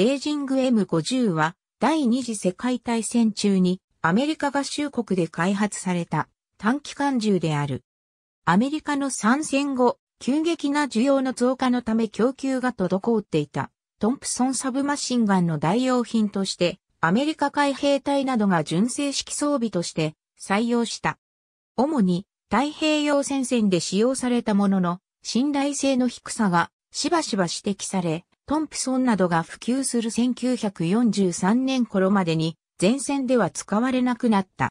ベージング M50 は第二次世界大戦中にアメリカ合衆国で開発された短期間銃である。アメリカの参戦後、急激な需要の増加のため供給が滞っていたトンプソンサブマシンガンの代用品としてアメリカ海兵隊などが純正式装備として採用した。主に太平洋戦線で使用されたものの信頼性の低さがしばしば指摘され、トンプソンなどが普及する1943年頃までに前線では使われなくなった。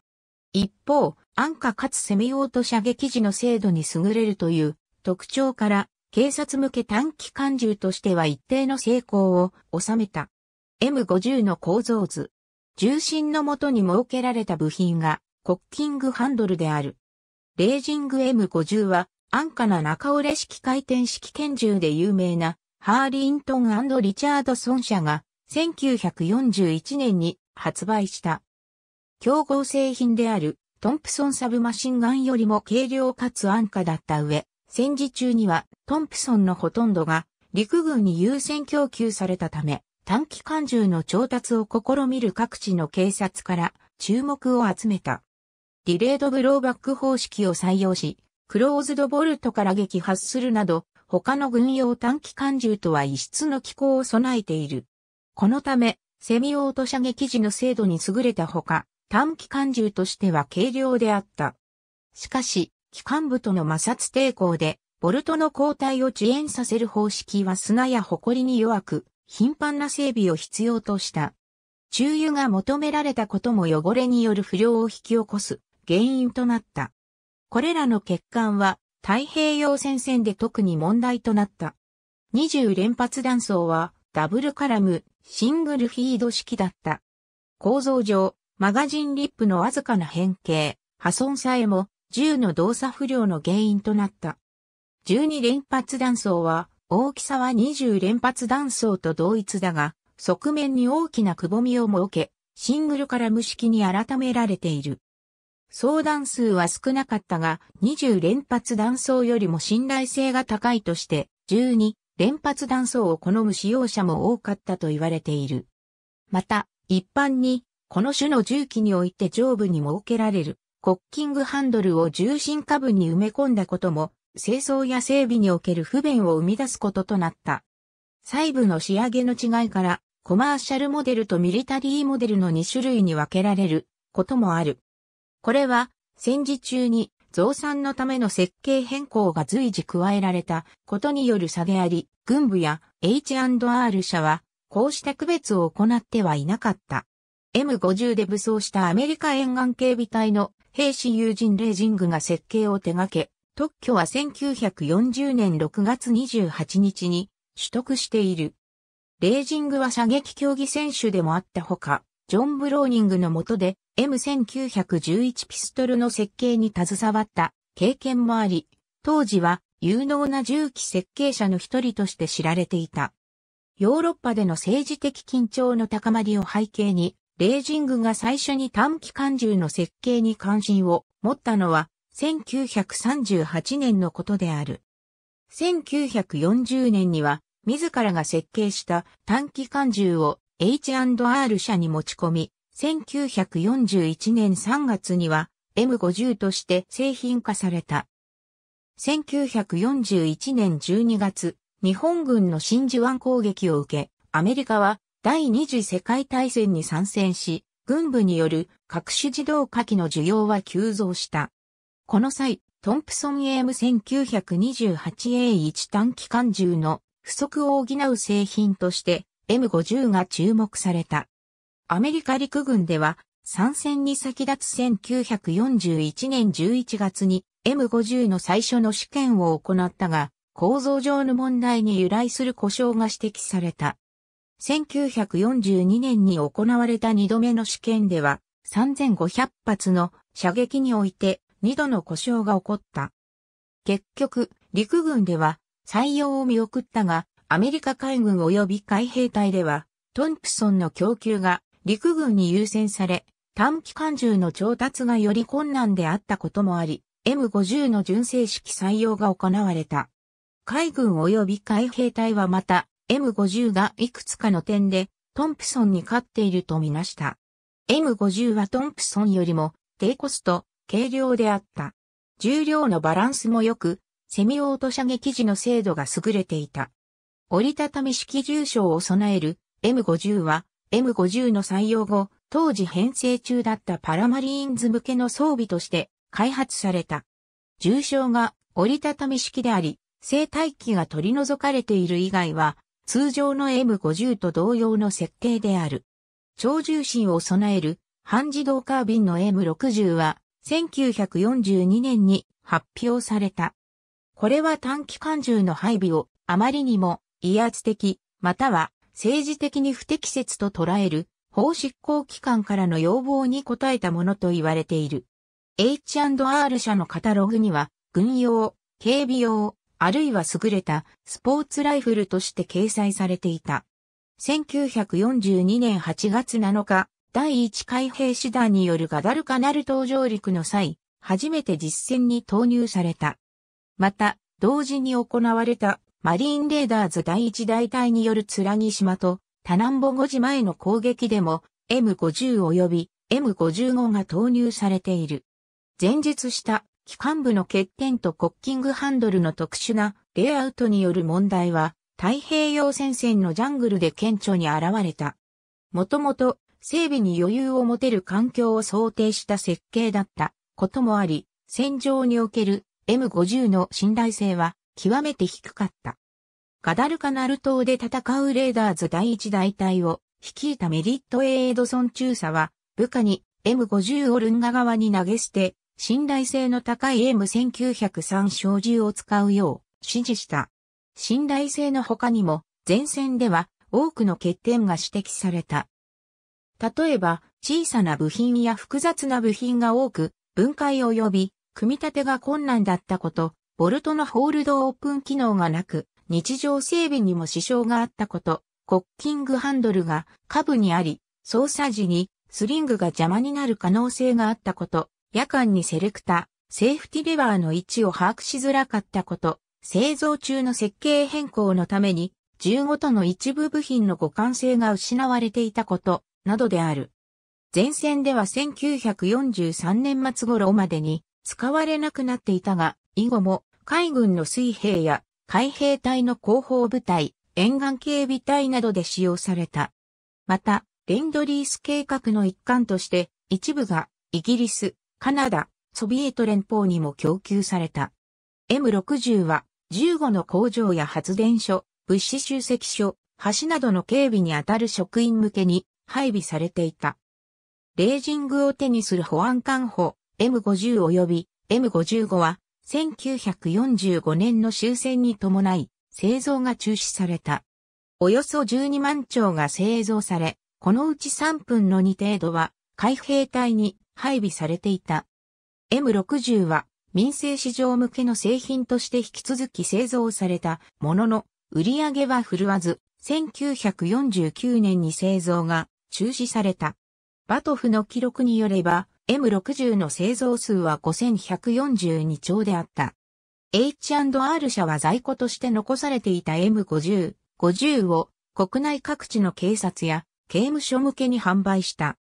一方、安価かつセミオート射撃時の精度に優れるという特徴から警察向け短期間銃としては一定の成功を収めた。M50 の構造図。重心のもとに設けられた部品がコッキングハンドルである。レージング M50 は安価な中折れ式回転式拳銃で有名なハーリントンリチャードソン社が1941年に発売した。競合製品であるトンプソンサブマシンガンよりも軽量かつ安価だった上、戦時中にはトンプソンのほとんどが陸軍に優先供給されたため、短期間銃の調達を試みる各地の警察から注目を集めた。ディレードブローバック方式を採用し、クローズドボルトから撃破するなど、他の軍用短期間銃とは異質の機構を備えている。このため、セミオート射撃時の精度に優れたほか、短期間銃としては軽量であった。しかし、機関部との摩擦抵抗で、ボルトの交代を遅延させる方式は砂や埃に弱く、頻繁な整備を必要とした。中油が求められたことも汚れによる不良を引き起こす原因となった。これらの欠陥は太平洋戦線で特に問題となった。20連発弾倉はダブルカラム、シングルフィード式だった。構造上、マガジンリップのわずかな変形、破損さえも銃の動作不良の原因となった。12連発弾倉は大きさは20連発弾倉と同一だが、側面に大きなくぼみを設け、シングルカラム式に改められている。相談数は少なかったが、20連発断層よりも信頼性が高いとして、12連発断層を好む使用者も多かったと言われている。また、一般に、この種の重機において上部に設けられる、コッキングハンドルを重心下部に埋め込んだことも、清掃や整備における不便を生み出すこととなった。細部の仕上げの違いから、コマーシャルモデルとミリタリーモデルの2種類に分けられることもある。これは戦時中に増産のための設計変更が随時加えられたことによる下げあり、軍部や H&R 社はこうした区別を行ってはいなかった。M50 で武装したアメリカ沿岸警備隊の兵士友人レージングが設計を手掛け、特許は1940年6月28日に取得している。レージングは射撃競技選手でもあったほか、ジョン・ブローニングの下で M1911 ピストルの設計に携わった経験もあり、当時は有能な銃器設計者の一人として知られていた。ヨーロッパでの政治的緊張の高まりを背景に、レージングが最初に短期間銃の設計に関心を持ったのは1938年のことである。1940年には自らが設計した短期間銃を H&R 社に持ち込み、1941年3月には M50 として製品化された。1941年12月、日本軍の真珠湾攻撃を受け、アメリカは第二次世界大戦に参戦し、軍部による各種自動火器の需要は急増した。この際、トンプソン AM1928A1 短期間銃の不足を補う製品として M50 が注目された。アメリカ陸軍では参戦に先立つ1941年11月に M50 の最初の試験を行ったが、構造上の問題に由来する故障が指摘された。1942年に行われた2度目の試験では、3500発の射撃において2度の故障が起こった。結局、陸軍では採用を見送ったが、アメリカ海軍及び海兵隊では、トンプソンの供給が陸軍に優先され、短期間銃の調達がより困難であったこともあり、M50 の純正式採用が行われた。海軍及び海兵隊はまた、M50 がいくつかの点で、トンプソンに勝っているとみなした。M50 はトンプソンよりも、低コスト、軽量であった。重量のバランスも良く、セミオート射撃時の精度が優れていた。折りたたみ式重傷を備える M50 は M50 の採用後、当時編成中だったパラマリーンズ向けの装備として開発された。重傷が折りたたみ式であり、生体機が取り除かれている以外は、通常の M50 と同様の設計である。超重心を備える半自動カービンの M60 は1942年に発表された。これは短期間銃の配備をあまりにも威圧的、または政治的に不適切と捉える法執行機関からの要望に応えたものと言われている。H&R 社のカタログには、軍用、警備用、あるいは優れたスポーツライフルとして掲載されていた。1942年8月7日、第1回兵師団によるガダルカナル島上陸の際、初めて実戦に投入された。また、同時に行われたマリーンレーダーズ第一大隊による津良木島と、田南保5時前の攻撃でも、M50 及び M55 が投入されている。前述した機関部の欠点とコッキングハンドルの特殊なレイアウトによる問題は太平洋戦線のジャングルで顕著に現れた。もともと整備に余裕を持てる環境を想定した設計だったこともあり、戦場における M50 の信頼性は極めて低かった。ガダルカナル島で戦うレーダーズ第一大隊を率いたメリット・エイドソン中佐は部下に M50 をルンガ側に投げ捨て、信頼性の高い M1903 小銃を使うよう指示した。信頼性の他にも前線では多くの欠点が指摘された。例えば小さな部品や複雑な部品が多く分解及び組み立てが困難だったこと、ボルトのホールドオープン機能がなく、日常整備にも支障があったこと、コッキングハンドルが下部にあり、操作時にスリングが邪魔になる可能性があったこと、夜間にセレクタ、セーフティレバーの位置を把握しづらかったこと、製造中の設計変更のために、15との一部部品の互換性が失われていたこと、などである。前線では1943年末頃までに使われなくなっていたが、以後も海軍の水兵や海兵隊の後方部隊、沿岸警備隊などで使用された。また、レンドリース計画の一環として、一部がイギリス、カナダ、ソビエト連邦にも供給された。M60 は15の工場や発電所、物資集積所、橋などの警備にあたる職員向けに配備されていた。レージングを手にする保安官補 M50 及び M55 は1945年の終戦に伴い、製造が中止された。およそ12万丁が製造され、このうち3分の2程度は海兵隊に配備されていた。M60 は民生市場向けの製品として引き続き製造されたものの、売り上げは振るわず、1949年に製造が中止された。バトフの記録によれば、M60 の製造数は5142丁であった。H&R 社は在庫として残されていた M50、50を国内各地の警察や刑務所向けに販売した。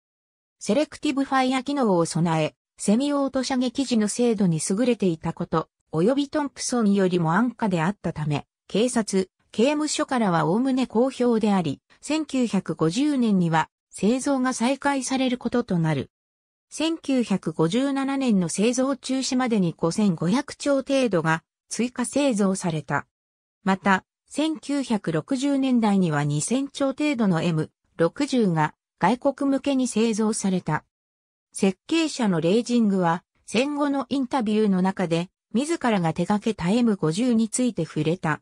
セレクティブファイア機能を備え、セミオート射撃時の精度に優れていたこと、及びトンプソンよりも安価であったため、警察、刑務所からは概ね好評であり、1950年には製造が再開されることとなる。1957年の製造中止までに5500兆程度が追加製造された。また、1960年代には2000兆程度の M60 が外国向けに製造された。設計者のレイジングは戦後のインタビューの中で自らが手掛けた M50 について触れた。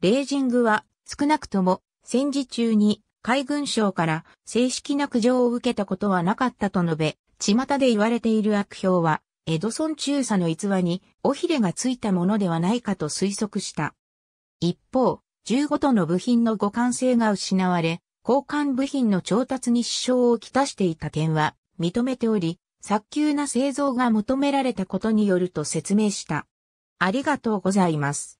レイジングは少なくとも戦時中に海軍省から正式な苦情を受けたことはなかったと述べ、巷で言われている悪評は、エドソン中佐の逸話に、尾ひれがついたものではないかと推測した。一方、15との部品の互換性が失われ、交換部品の調達に支障をきたしていた点は、認めており、早急な製造が求められたことによると説明した。ありがとうございます。